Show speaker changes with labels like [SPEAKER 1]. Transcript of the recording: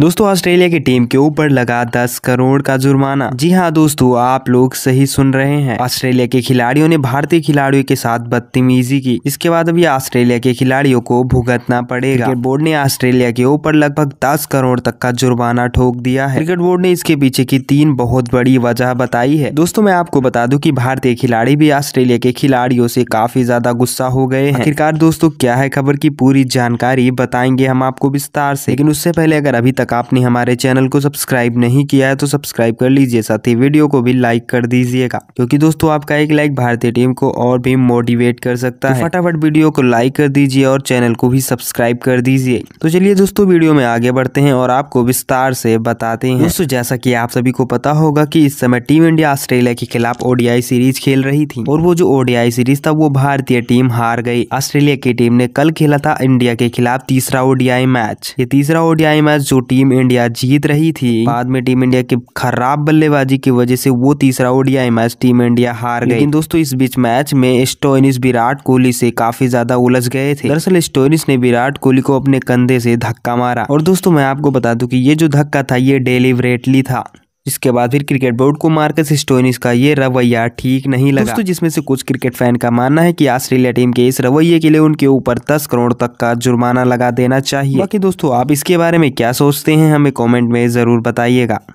[SPEAKER 1] दोस्तों ऑस्ट्रेलिया की टीम के ऊपर लगा 10 करोड़ का जुर्माना जी हाँ दोस्तों आप लोग सही सुन रहे हैं ऑस्ट्रेलिया के खिलाड़ियों ने भारतीय खिलाड़ियों के साथ बदतमीजी की इसके बाद अभी ऑस्ट्रेलिया के खिलाड़ियों को भुगतना पड़ेगा क्रिकेट बोर्ड ने ऑस्ट्रेलिया के ऊपर लगभग 10 करोड़ तक का जुर्माना ठोक दिया है क्रिकेट बोर्ड ने इसके पीछे की तीन बहुत बड़ी वजह बताई है दोस्तों मैं आपको बता दू की भारतीय खिलाड़ी भी ऑस्ट्रेलिया के खिलाड़ियों से काफी ज्यादा गुस्सा हो गए हैं आखिरकार दोस्तों क्या है खबर की पूरी जानकारी बताएंगे हम आपको विस्तार से लेकिन उससे पहले अगर अभी तक तक आपने हमारे चैनल को सब्सक्राइब नहीं किया है तो सब्सक्राइब कर लीजिए साथ ही वीडियो को भी लाइक कर दीजिएगा क्योंकि दोस्तों आपका एक लाइक भारतीय टीम को और भी मोटिवेट कर सकता तो है फटाफट वीडियो को लाइक कर दीजिए और चैनल को भी सब्सक्राइब कर दीजिए तो चलिए दोस्तों वीडियो में आगे बढ़ते हैं और आपको विस्तार से बताते हैं दोस्तों जैसा की आप सभी को पता होगा की इस समय टीम इंडिया ऑस्ट्रेलिया के खिलाफ ओडीआई सीरीज खेल रही थी और वो जो ओडीआई सीरीज था वो भारतीय टीम हार गई ऑस्ट्रेलिया की टीम ने कल खेला था इंडिया के खिलाफ तीसरा ओडीआई मैच ये तीसरा ओडीआई मैच जो टीम इंडिया जीत रही थी बाद में टीम इंडिया की खराब बल्लेबाजी की वजह से वो तीसरा ओडियाई मैच टीम इंडिया हार गई लेकिन दोस्तों इस बीच मैच में स्टोइनिस विराट कोहली से काफी ज्यादा उलझ गए थे दरअसल स्टोइनिस ने विराट कोहली को अपने कंधे से धक्का मारा और दोस्तों मैं आपको बता दू की ये जो धक्का था ये डेलीवरेटली था जिसके बाद फिर क्रिकेट बोर्ड को मार्कस स्टोनिस का ये रवैया ठीक नहीं लगा दोस्तों जिसमें से कुछ क्रिकेट फैन का मानना है कि ऑस्ट्रेलिया टीम के इस रवैये के लिए उनके ऊपर दस करोड़ तक का जुर्माना लगा देना चाहिए बाकी दोस्तों आप इसके बारे में क्या सोचते हैं हमें कॉमेंट में ज़रूर बताइएगा